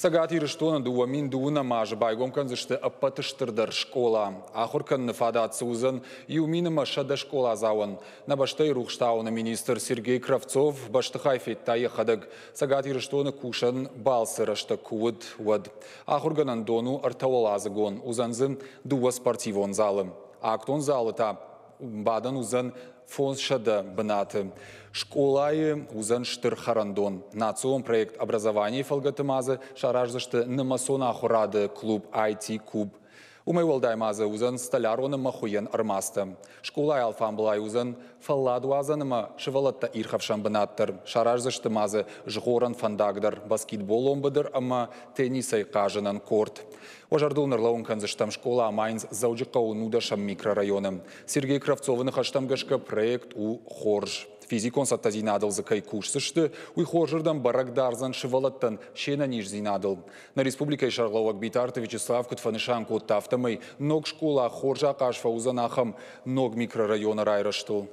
Сагати Рыштона дуамин дуна мажа байгом канзышты аппатыштырдыр школа. Ахуркан нафадат сузан и машада школа зауын. На баштай рухштауна министр Сергей Кравцов баштыхай феттайы хадыг. Сагати Рыштона кушан балсырашта куыд уад. Ахурган андону артавалазы гон. Узанзын дуа спортивон залы. Актон залыта бадан узан фоншада бұнаты. Школайы узан штыр харандон. Национ проект образования фалгатымазы на нымасон ахурады клуб IT-куб. Умайолдаймазы узын столярунымы хуен ырмасты. Шкулай алфамбылай узын фалладуазанымы шывалатта ирхавшан Шаражзышты мазы жғорын фандагдыр. Баскетбол омбыдыр ама теннисай қажынан корт. Ожардулныр ұнырлауын школа амайнз зауджыққа нудашам микрорайоным. Сергей Кравцовыны хаштам проект у хорж сатта тазинадылзы кай курсышты, уй хоржырдан барагдарзан шывалаттан шена нижзинадыл. На республикай шарлауак битарты Вячеслав Кутфанышанку тафтамай ног школа хоржа кашфа узанахам, ног микрорайона райраштыл.